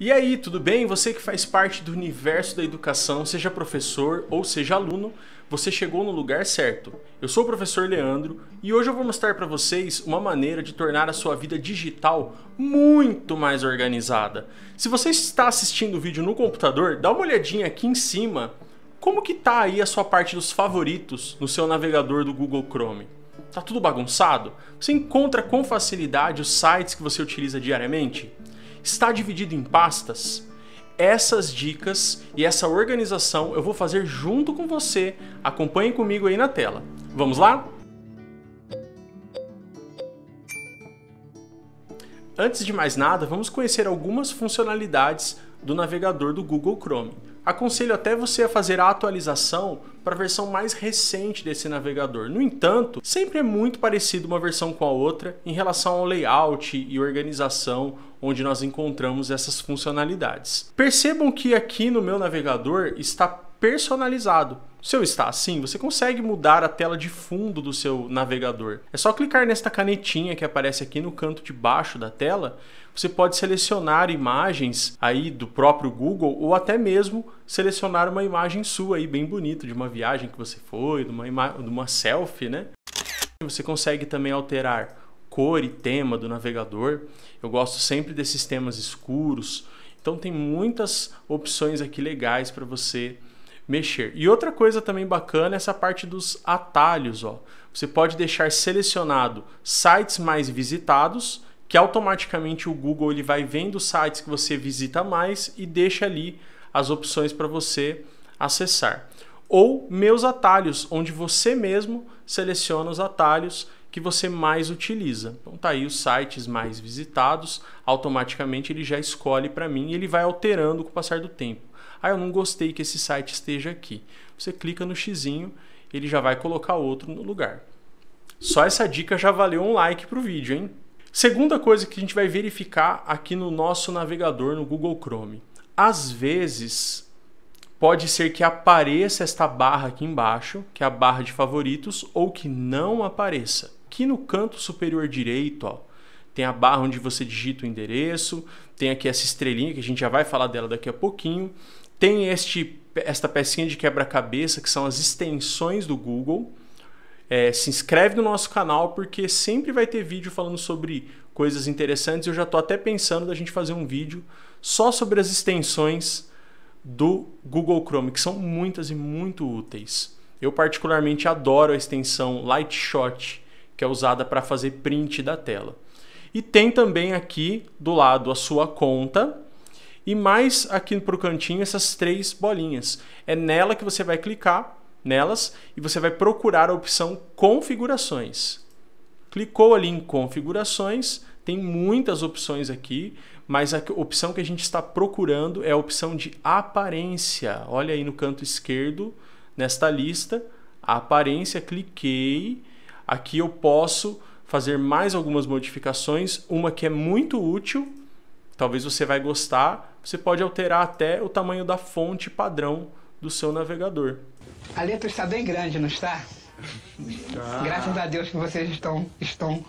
E aí, tudo bem? Você que faz parte do universo da educação, seja professor ou seja aluno, você chegou no lugar certo. Eu sou o professor Leandro e hoje eu vou mostrar para vocês uma maneira de tornar a sua vida digital muito mais organizada. Se você está assistindo o vídeo no computador, dá uma olhadinha aqui em cima como que tá aí a sua parte dos favoritos no seu navegador do Google Chrome. Tá tudo bagunçado? Você encontra com facilidade os sites que você utiliza diariamente? está dividido em pastas, essas dicas e essa organização eu vou fazer junto com você. Acompanhe comigo aí na tela. Vamos lá? Antes de mais nada, vamos conhecer algumas funcionalidades do navegador do Google Chrome. Aconselho até você a fazer a atualização para a versão mais recente desse navegador. No entanto, sempre é muito parecido uma versão com a outra em relação ao layout e organização onde nós encontramos essas funcionalidades. Percebam que aqui no meu navegador está personalizado. Se eu está assim, você consegue mudar a tela de fundo do seu navegador. É só clicar nesta canetinha que aparece aqui no canto de baixo da tela. Você pode selecionar imagens aí do próprio Google ou até mesmo selecionar uma imagem sua aí bem bonita de uma viagem que você foi, de uma, de uma selfie, né? Você consegue também alterar cor e tema do navegador. Eu gosto sempre desses temas escuros. Então tem muitas opções aqui legais para você mexer. E outra coisa também bacana é essa parte dos atalhos, ó. Você pode deixar selecionado sites mais visitados, que automaticamente o Google ele vai vendo sites que você visita mais e deixa ali as opções para você acessar. Ou meus atalhos, onde você mesmo seleciona os atalhos que você mais utiliza. Então tá aí os sites mais visitados, automaticamente ele já escolhe para mim e ele vai alterando com o passar do tempo. Ah, eu não gostei que esse site esteja aqui. Você clica no xizinho, ele já vai colocar outro no lugar. Só essa dica já valeu um like pro vídeo, hein? Segunda coisa que a gente vai verificar aqui no nosso navegador no Google Chrome. Às vezes, pode ser que apareça esta barra aqui embaixo, que é a barra de favoritos, ou que não apareça aqui no canto superior direito, ó, tem a barra onde você digita o endereço, tem aqui essa estrelinha que a gente já vai falar dela daqui a pouquinho, tem este, esta pecinha de quebra-cabeça que são as extensões do Google. É, se inscreve no nosso canal porque sempre vai ter vídeo falando sobre coisas interessantes. Eu já estou até pensando da gente fazer um vídeo só sobre as extensões do Google Chrome, que são muitas e muito úteis. Eu particularmente adoro a extensão Lightshot. Shot que é usada para fazer print da tela. E tem também aqui do lado a sua conta e mais aqui para o cantinho essas três bolinhas. É nela que você vai clicar, nelas, e você vai procurar a opção configurações. Clicou ali em configurações, tem muitas opções aqui, mas a opção que a gente está procurando é a opção de aparência. Olha aí no canto esquerdo, nesta lista, aparência, cliquei Aqui eu posso fazer mais algumas modificações, uma que é muito útil, talvez você vai gostar, você pode alterar até o tamanho da fonte padrão do seu navegador. A letra está bem grande, não está? Ah. Graças a Deus que vocês estão, estão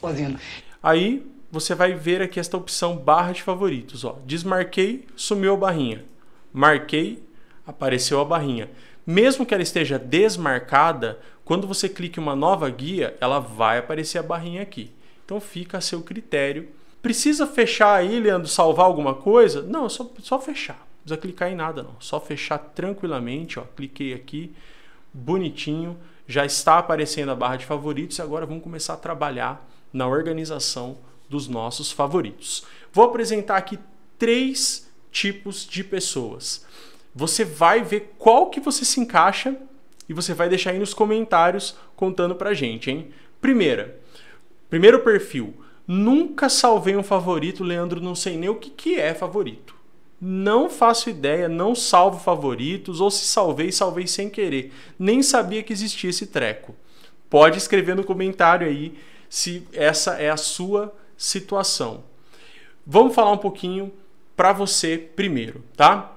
ouvindo. Aí você vai ver aqui esta opção barra de favoritos. Ó. Desmarquei, sumiu a barrinha. Marquei, apareceu a barrinha. Mesmo que ela esteja desmarcada, quando você clica em uma nova guia, ela vai aparecer a barrinha aqui. Então fica a seu critério. Precisa fechar aí, Leandro, salvar alguma coisa? Não, é só, só fechar. Não precisa clicar em nada, não. Só fechar tranquilamente. Ó. Cliquei aqui, bonitinho. Já está aparecendo a barra de favoritos e agora vamos começar a trabalhar na organização dos nossos favoritos. Vou apresentar aqui três tipos de pessoas. Você vai ver qual que você se encaixa e você vai deixar aí nos comentários contando pra gente, hein? Primeira, primeiro perfil. Nunca salvei um favorito, Leandro, não sei nem o que, que é favorito. Não faço ideia, não salvo favoritos, ou se salvei, salvei sem querer. Nem sabia que existia esse treco. Pode escrever no comentário aí se essa é a sua situação. Vamos falar um pouquinho para você primeiro, tá?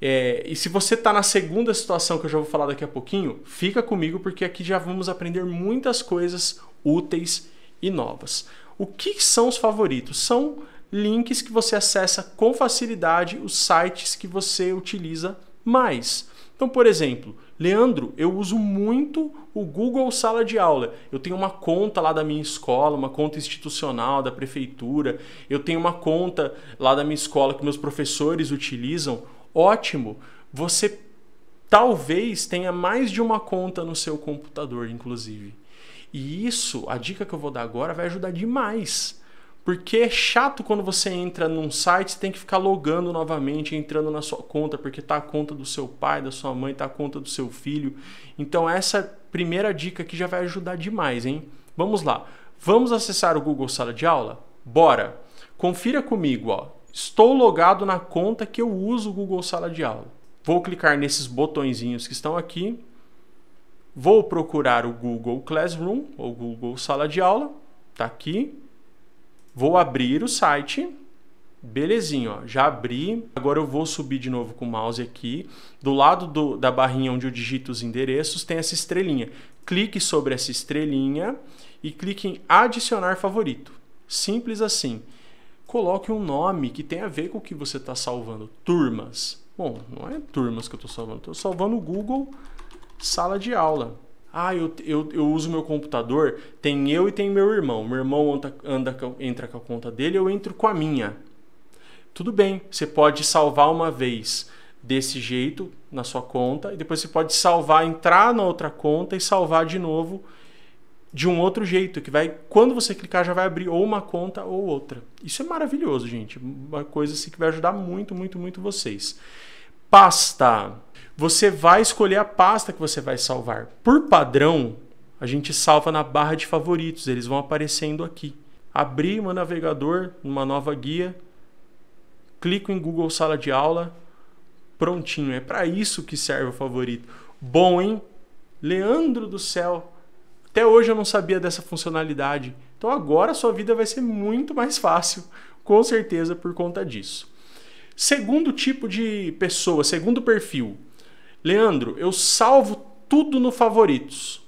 É, e se você está na segunda situação que eu já vou falar daqui a pouquinho, fica comigo porque aqui já vamos aprender muitas coisas úteis e novas. O que são os favoritos? São links que você acessa com facilidade os sites que você utiliza mais. Então, por exemplo, Leandro, eu uso muito o Google Sala de Aula. Eu tenho uma conta lá da minha escola, uma conta institucional da prefeitura. Eu tenho uma conta lá da minha escola que meus professores utilizam. Ótimo! Você talvez tenha mais de uma conta no seu computador, inclusive. E isso, a dica que eu vou dar agora, vai ajudar demais. Porque é chato quando você entra num site, e tem que ficar logando novamente, entrando na sua conta, porque tá a conta do seu pai, da sua mãe, tá a conta do seu filho. Então essa primeira dica aqui já vai ajudar demais, hein? Vamos lá. Vamos acessar o Google Sala de Aula? Bora. Confira comigo, ó. Estou logado na conta que eu uso o Google Sala de Aula. Vou clicar nesses botõezinhos que estão aqui. Vou procurar o Google Classroom ou Google Sala de Aula. Está aqui. Vou abrir o site. Belezinho, ó, já abri. Agora eu vou subir de novo com o mouse aqui. Do lado do, da barrinha onde eu digito os endereços, tem essa estrelinha. Clique sobre essa estrelinha e clique em adicionar favorito. Simples assim coloque um nome que tenha a ver com o que você está salvando. Turmas. Bom, não é turmas que eu estou salvando, estou salvando o Google Sala de Aula. Ah, eu, eu, eu uso meu computador, tem eu e tem meu irmão. Meu irmão anda, anda, entra com a conta dele, eu entro com a minha. Tudo bem, você pode salvar uma vez desse jeito na sua conta e depois você pode salvar, entrar na outra conta e salvar de novo de um outro jeito, que vai, quando você clicar, já vai abrir ou uma conta ou outra. Isso é maravilhoso, gente. Uma coisa assim que vai ajudar muito, muito, muito vocês. Pasta. Você vai escolher a pasta que você vai salvar. Por padrão, a gente salva na barra de favoritos, eles vão aparecendo aqui. Abri meu navegador, uma nova guia, clico em Google Sala de Aula, prontinho. É para isso que serve o favorito. Bom, hein? Leandro do céu, até hoje eu não sabia dessa funcionalidade. Então agora a sua vida vai ser muito mais fácil, com certeza, por conta disso. Segundo tipo de pessoa, segundo perfil. Leandro, eu salvo tudo no favoritos.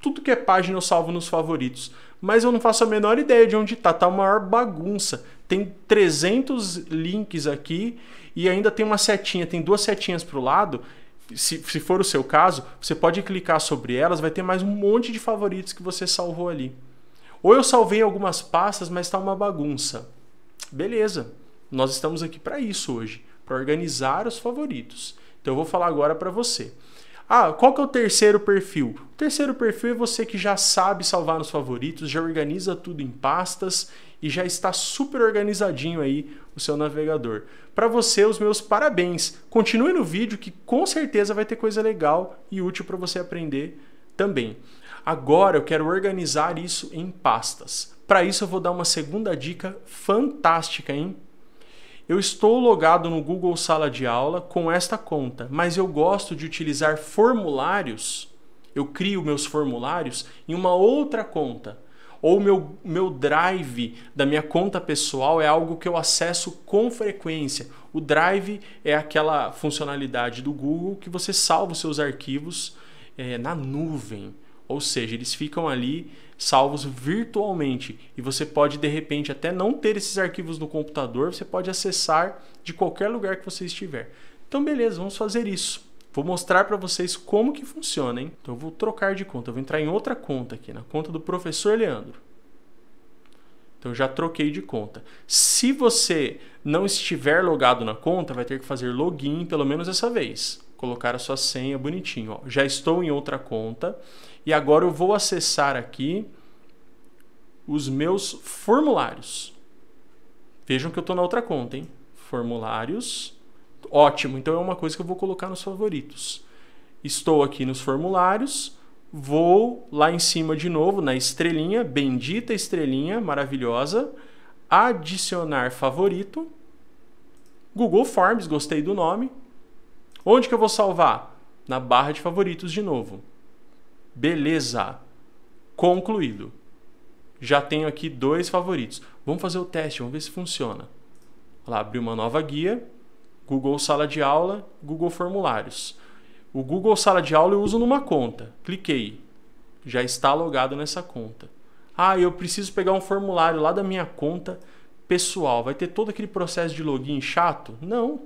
Tudo que é página eu salvo nos favoritos. Mas eu não faço a menor ideia de onde tá. Tá uma maior bagunça. Tem 300 links aqui e ainda tem uma setinha, tem duas setinhas para o lado se, se for o seu caso, você pode clicar sobre elas, vai ter mais um monte de favoritos que você salvou ali. Ou eu salvei algumas pastas, mas está uma bagunça. Beleza, nós estamos aqui para isso hoje, para organizar os favoritos. Então eu vou falar agora para você. Ah, qual que é o terceiro perfil? O terceiro perfil é você que já sabe salvar nos favoritos, já organiza tudo em pastas e já está super organizadinho aí o seu navegador. Para você, os meus parabéns. Continue no vídeo que com certeza vai ter coisa legal e útil para você aprender também. Agora eu quero organizar isso em pastas. Para isso eu vou dar uma segunda dica fantástica, hein? Eu estou logado no Google Sala de Aula com esta conta, mas eu gosto de utilizar formulários, eu crio meus formulários em uma outra conta. Ou meu, meu drive da minha conta pessoal é algo que eu acesso com frequência. O drive é aquela funcionalidade do Google que você salva os seus arquivos é, na nuvem. Ou seja, eles ficam ali salvos virtualmente e você pode de repente até não ter esses arquivos no computador, você pode acessar de qualquer lugar que você estiver. Então beleza, vamos fazer isso. Vou mostrar para vocês como que funciona, hein? Então eu vou trocar de conta, eu vou entrar em outra conta aqui, na conta do professor Leandro. Então já troquei de conta. Se você não estiver logado na conta, vai ter que fazer login pelo menos essa vez. Colocar a sua senha bonitinho, ó. Já estou em outra conta. E agora eu vou acessar aqui os meus formulários. Vejam que eu estou na outra conta, hein? Formulários. Ótimo, então é uma coisa que eu vou colocar nos favoritos. Estou aqui nos formulários, vou lá em cima de novo na estrelinha, bendita estrelinha, maravilhosa, adicionar favorito. Google Forms, gostei do nome. Onde que eu vou salvar? Na barra de favoritos de novo. Beleza. Concluído. Já tenho aqui dois favoritos. Vamos fazer o teste, vamos ver se funciona. Abriu lá, uma nova guia. Google Sala de Aula, Google Formulários. O Google Sala de Aula eu uso numa conta. Cliquei. Já está logado nessa conta. Ah, eu preciso pegar um formulário lá da minha conta pessoal. Vai ter todo aquele processo de login chato? Não.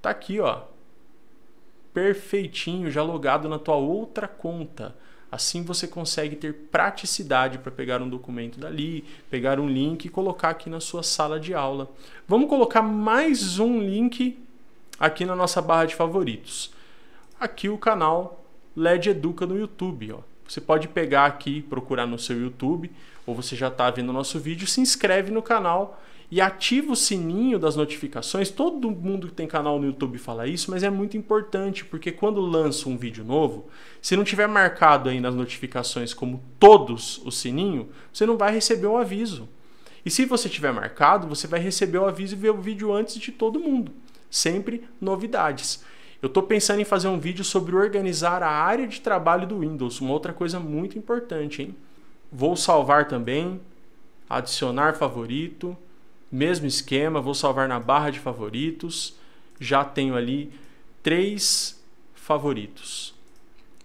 Tá aqui, ó perfeitinho, já logado na tua outra conta. Assim você consegue ter praticidade para pegar um documento dali, pegar um link e colocar aqui na sua sala de aula. Vamos colocar mais um link aqui na nossa barra de favoritos. Aqui o canal LED Educa no YouTube. Ó. Você pode pegar aqui, procurar no seu YouTube, ou você já está vendo o nosso vídeo, se inscreve no canal e ativa o sininho das notificações. Todo mundo que tem canal no YouTube fala isso, mas é muito importante porque quando lança um vídeo novo, se não tiver marcado aí nas notificações como todos o sininho, você não vai receber o aviso. E se você tiver marcado, você vai receber o aviso e ver o vídeo antes de todo mundo. Sempre novidades. Eu estou pensando em fazer um vídeo sobre organizar a área de trabalho do Windows, uma outra coisa muito importante, hein? Vou salvar também, adicionar favorito, mesmo esquema, vou salvar na barra de favoritos. Já tenho ali três favoritos.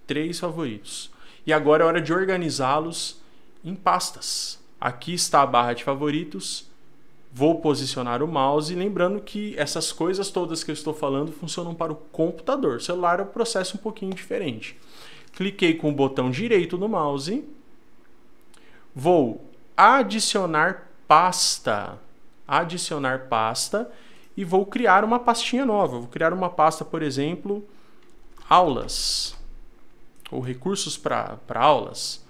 Três favoritos. E agora é hora de organizá-los em pastas. Aqui está a barra de favoritos. Vou posicionar o mouse, lembrando que essas coisas todas que eu estou falando funcionam para o computador. O celular é um processo um pouquinho diferente. Cliquei com o botão direito do mouse. Vou adicionar pasta adicionar pasta e vou criar uma pastinha nova. Vou criar uma pasta, por exemplo, aulas ou recursos para aulas.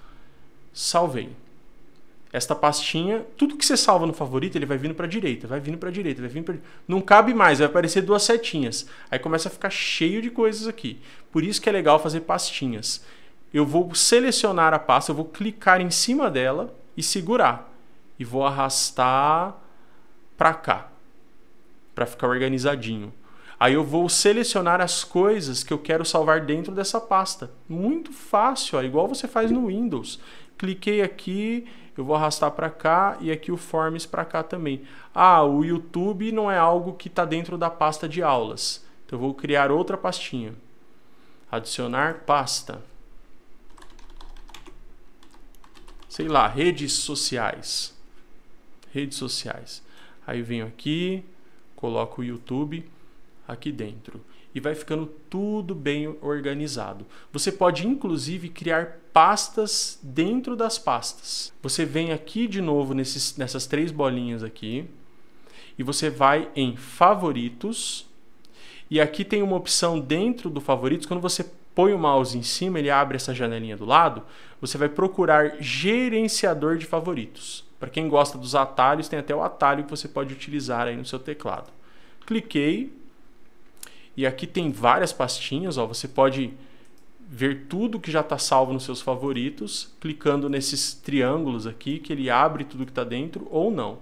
Salvei. Esta pastinha, tudo que você salva no favorito, ele vai vindo para a direita, vai vindo para a direita, vai vindo para Não cabe mais, vai aparecer duas setinhas. Aí começa a ficar cheio de coisas aqui. Por isso que é legal fazer pastinhas. Eu vou selecionar a pasta, eu vou clicar em cima dela e segurar. E vou arrastar para cá, para ficar organizadinho. Aí eu vou selecionar as coisas que eu quero salvar dentro dessa pasta. Muito fácil, ó, igual você faz no Windows. Cliquei aqui, eu vou arrastar para cá e aqui o Forms para cá também. Ah, o YouTube não é algo que está dentro da pasta de aulas. Então eu vou criar outra pastinha. Adicionar pasta. Sei lá, redes sociais. Redes sociais. Aí eu venho aqui, coloco o YouTube aqui dentro e vai ficando tudo bem organizado. Você pode inclusive criar pastas dentro das pastas. Você vem aqui de novo nesses, nessas três bolinhas aqui e você vai em favoritos e aqui tem uma opção dentro do favoritos quando você põe o mouse em cima, ele abre essa janelinha do lado, você vai procurar gerenciador de favoritos. Para quem gosta dos atalhos, tem até o atalho que você pode utilizar aí no seu teclado. Cliquei e aqui tem várias pastinhas, ó, você pode ver tudo que já está salvo nos seus favoritos, clicando nesses triângulos aqui, que ele abre tudo que está dentro ou não.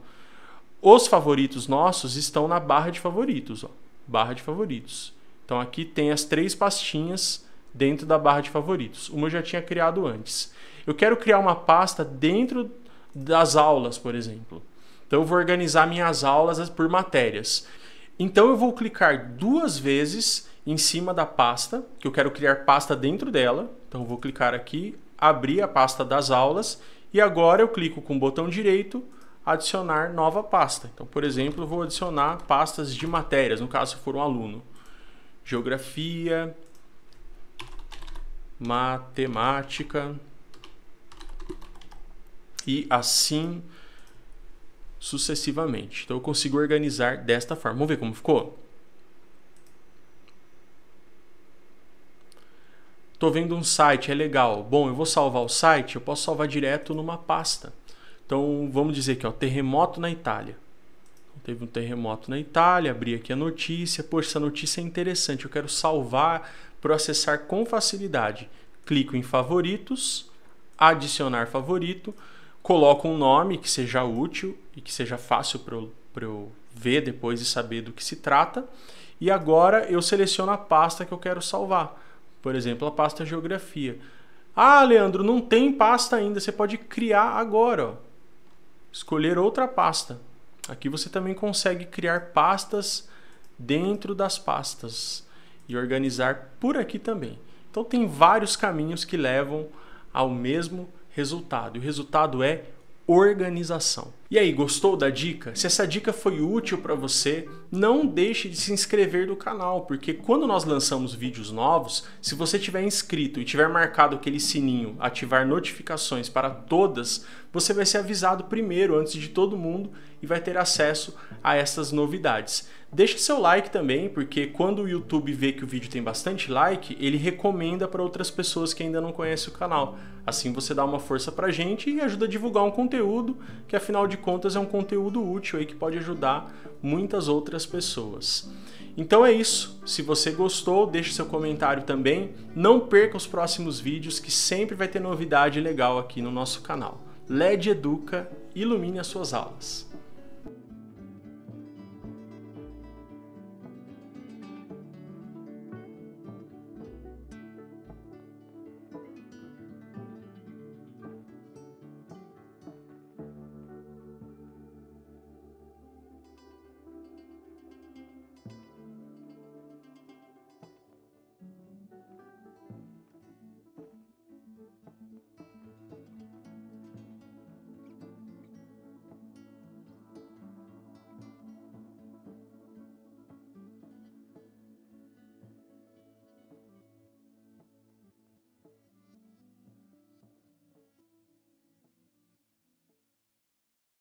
Os favoritos nossos estão na barra de favoritos, ó, barra de favoritos. Então aqui tem as três pastinhas dentro da barra de favoritos. Uma eu já tinha criado antes. Eu quero criar uma pasta dentro das aulas, por exemplo. Então eu vou organizar minhas aulas por matérias. Então eu vou clicar duas vezes em cima da pasta, que eu quero criar pasta dentro dela. Então eu vou clicar aqui, abrir a pasta das aulas e agora eu clico com o botão direito adicionar nova pasta. Então, por exemplo, eu vou adicionar pastas de matérias, no caso se for um aluno. Geografia, matemática, e assim sucessivamente. Então eu consigo organizar desta forma. Vamos ver como ficou? Estou vendo um site, é legal. Bom, eu vou salvar o site, eu posso salvar direto numa pasta. Então vamos dizer que o terremoto na Itália. Então, teve um terremoto na Itália, abri aqui a notícia. Poxa, essa notícia é interessante, eu quero salvar para acessar com facilidade. Clico em favoritos, adicionar favorito coloque um nome que seja útil e que seja fácil para eu, ver depois e saber do que se trata. E agora eu seleciono a pasta que eu quero salvar. Por exemplo, a pasta geografia. Ah, Leandro, não tem pasta ainda. Você pode criar agora. Ó. Escolher outra pasta. Aqui você também consegue criar pastas dentro das pastas e organizar por aqui também. Então tem vários caminhos que levam ao mesmo resultado. E o resultado é organização. E aí, gostou da dica? Se essa dica foi útil para você, não deixe de se inscrever no canal, porque quando nós lançamos vídeos novos, se você tiver inscrito e tiver marcado aquele sininho, ativar notificações para todas, você vai ser avisado primeiro antes de todo mundo e vai ter acesso a essas novidades. Deixe seu like também, porque quando o YouTube vê que o vídeo tem bastante like, ele recomenda para outras pessoas que ainda não conhecem o canal. Assim você dá uma força pra gente e ajuda a divulgar um conteúdo que afinal de contas é um conteúdo útil e que pode ajudar muitas outras pessoas. Então é isso. Se você gostou, deixe seu comentário também. Não perca os próximos vídeos que sempre vai ter novidade legal aqui no nosso canal. LED Educa, ilumine as suas aulas.